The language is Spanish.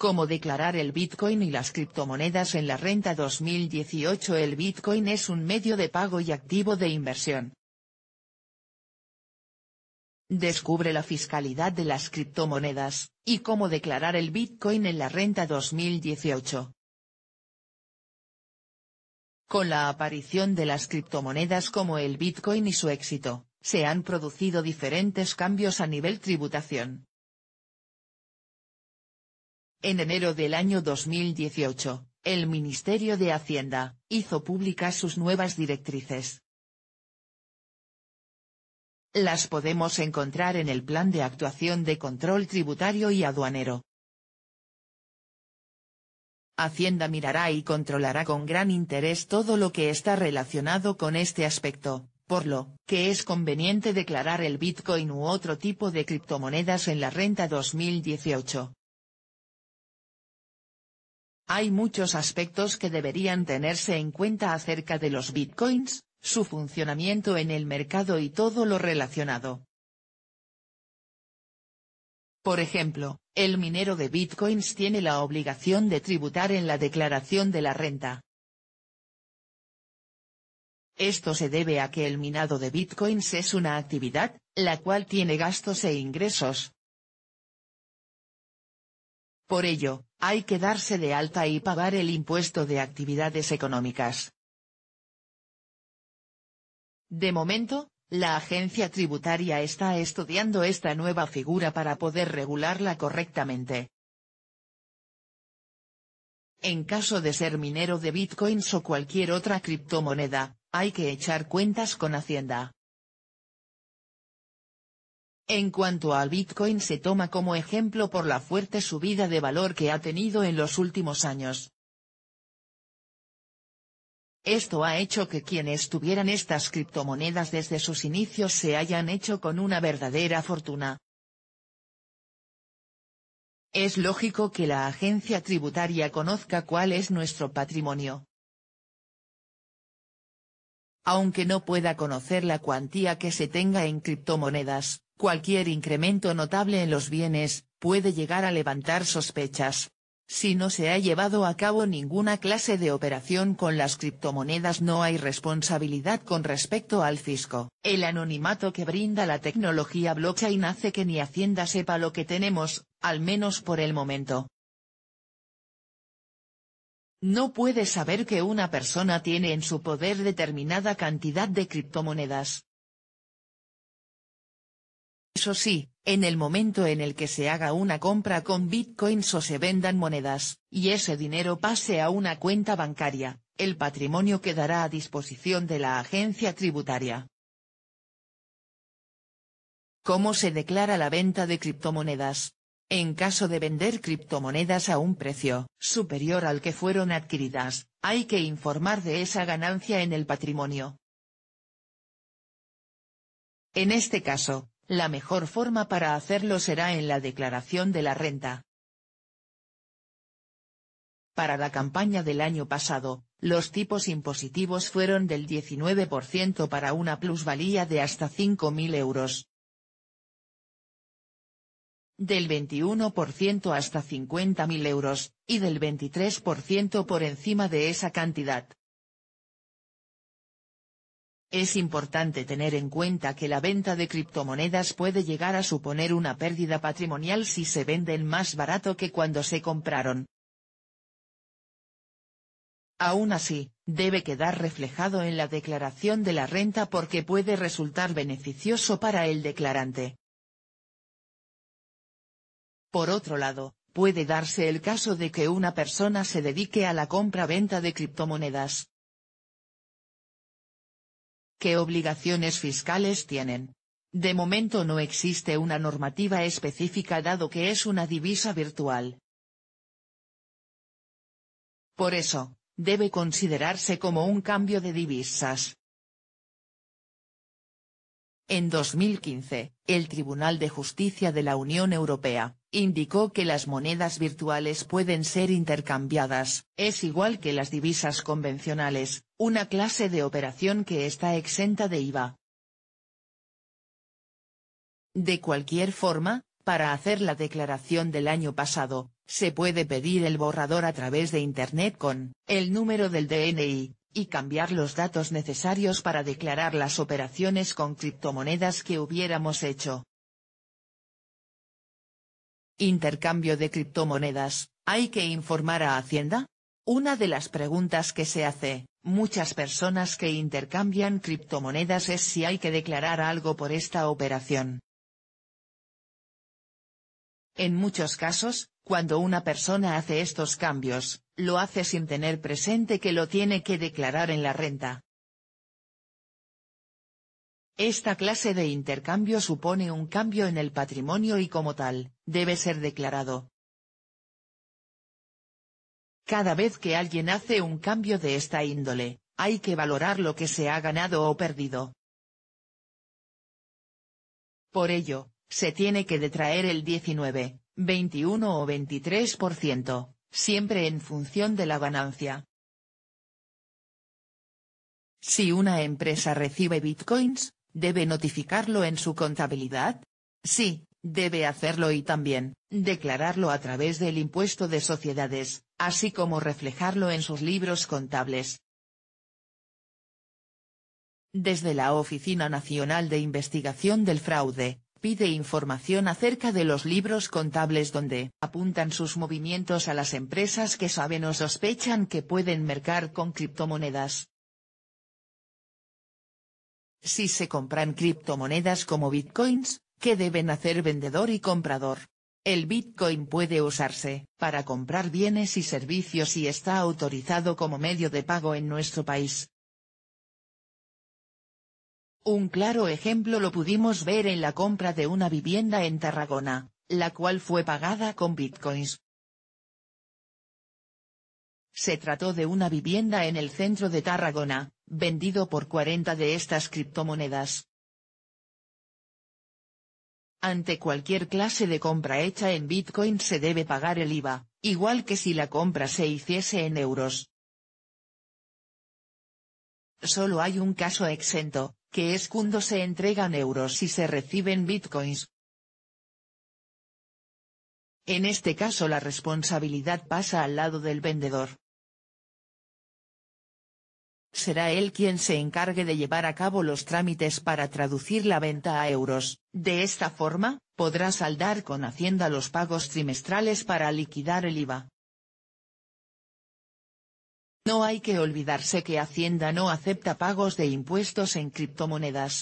Cómo declarar el Bitcoin y las criptomonedas en la renta 2018 El Bitcoin es un medio de pago y activo de inversión. Descubre la fiscalidad de las criptomonedas, y cómo declarar el Bitcoin en la renta 2018. Con la aparición de las criptomonedas como el Bitcoin y su éxito, se han producido diferentes cambios a nivel tributación, en enero del año 2018, el Ministerio de Hacienda, hizo públicas sus nuevas directrices. Las podemos encontrar en el Plan de Actuación de Control Tributario y Aduanero. Hacienda mirará y controlará con gran interés todo lo que está relacionado con este aspecto, por lo que es conveniente declarar el Bitcoin u otro tipo de criptomonedas en la renta 2018, hay muchos aspectos que deberían tenerse en cuenta acerca de los bitcoins, su funcionamiento en el mercado y todo lo relacionado. Por ejemplo, el minero de bitcoins tiene la obligación de tributar en la declaración de la renta. Esto se debe a que el minado de bitcoins es una actividad, la cual tiene gastos e ingresos. Por ello, hay que darse de alta y pagar el impuesto de actividades económicas. De momento, la agencia tributaria está estudiando esta nueva figura para poder regularla correctamente. En caso de ser minero de bitcoins o cualquier otra criptomoneda, hay que echar cuentas con Hacienda. En cuanto al Bitcoin se toma como ejemplo por la fuerte subida de valor que ha tenido en los últimos años. Esto ha hecho que quienes tuvieran estas criptomonedas desde sus inicios se hayan hecho con una verdadera fortuna. Es lógico que la agencia tributaria conozca cuál es nuestro patrimonio. Aunque no pueda conocer la cuantía que se tenga en criptomonedas, Cualquier incremento notable en los bienes, puede llegar a levantar sospechas. Si no se ha llevado a cabo ninguna clase de operación con las criptomonedas no hay responsabilidad con respecto al fisco. El anonimato que brinda la tecnología blockchain hace que ni Hacienda sepa lo que tenemos, al menos por el momento. No puede saber que una persona tiene en su poder determinada cantidad de criptomonedas. Eso sí, en el momento en el que se haga una compra con bitcoins o se vendan monedas, y ese dinero pase a una cuenta bancaria, el patrimonio quedará a disposición de la agencia tributaria. ¿Cómo se declara la venta de criptomonedas? En caso de vender criptomonedas a un precio superior al que fueron adquiridas, hay que informar de esa ganancia en el patrimonio. En este caso, la mejor forma para hacerlo será en la declaración de la renta. Para la campaña del año pasado, los tipos impositivos fueron del 19% para una plusvalía de hasta 5.000 euros. Del 21% hasta 50.000 euros, y del 23% por encima de esa cantidad. Es importante tener en cuenta que la venta de criptomonedas puede llegar a suponer una pérdida patrimonial si se venden más barato que cuando se compraron. Aún así, debe quedar reflejado en la declaración de la renta porque puede resultar beneficioso para el declarante. Por otro lado, puede darse el caso de que una persona se dedique a la compra-venta de criptomonedas, ¿Qué obligaciones fiscales tienen? De momento no existe una normativa específica dado que es una divisa virtual. Por eso, debe considerarse como un cambio de divisas. En 2015, el Tribunal de Justicia de la Unión Europea, indicó que las monedas virtuales pueden ser intercambiadas, es igual que las divisas convencionales, una clase de operación que está exenta de IVA. De cualquier forma, para hacer la declaración del año pasado, se puede pedir el borrador a través de Internet con el número del DNI, y cambiar los datos necesarios para declarar las operaciones con criptomonedas que hubiéramos hecho. Intercambio de criptomonedas, ¿hay que informar a Hacienda? Una de las preguntas que se hace, muchas personas que intercambian criptomonedas es si hay que declarar algo por esta operación. En muchos casos, cuando una persona hace estos cambios, lo hace sin tener presente que lo tiene que declarar en la renta. Esta clase de intercambio supone un cambio en el patrimonio y como tal, debe ser declarado. Cada vez que alguien hace un cambio de esta índole, hay que valorar lo que se ha ganado o perdido. Por ello, se tiene que detraer el 19, 21 o 23%, siempre en función de la ganancia. Si una empresa recibe bitcoins, ¿Debe notificarlo en su contabilidad? Sí, debe hacerlo y también, declararlo a través del impuesto de sociedades, así como reflejarlo en sus libros contables. Desde la Oficina Nacional de Investigación del Fraude, pide información acerca de los libros contables donde apuntan sus movimientos a las empresas que saben o sospechan que pueden mercar con criptomonedas. Si se compran criptomonedas como bitcoins, ¿qué deben hacer vendedor y comprador? El bitcoin puede usarse para comprar bienes y servicios y está autorizado como medio de pago en nuestro país. Un claro ejemplo lo pudimos ver en la compra de una vivienda en Tarragona, la cual fue pagada con bitcoins, se trató de una vivienda en el centro de Tarragona, vendido por 40 de estas criptomonedas. Ante cualquier clase de compra hecha en Bitcoin se debe pagar el IVA, igual que si la compra se hiciese en euros. Solo hay un caso exento, que es cuando se entregan euros y se reciben bitcoins. En este caso la responsabilidad pasa al lado del vendedor será él quien se encargue de llevar a cabo los trámites para traducir la venta a euros, de esta forma, podrá saldar con Hacienda los pagos trimestrales para liquidar el IVA. No hay que olvidarse que Hacienda no acepta pagos de impuestos en criptomonedas,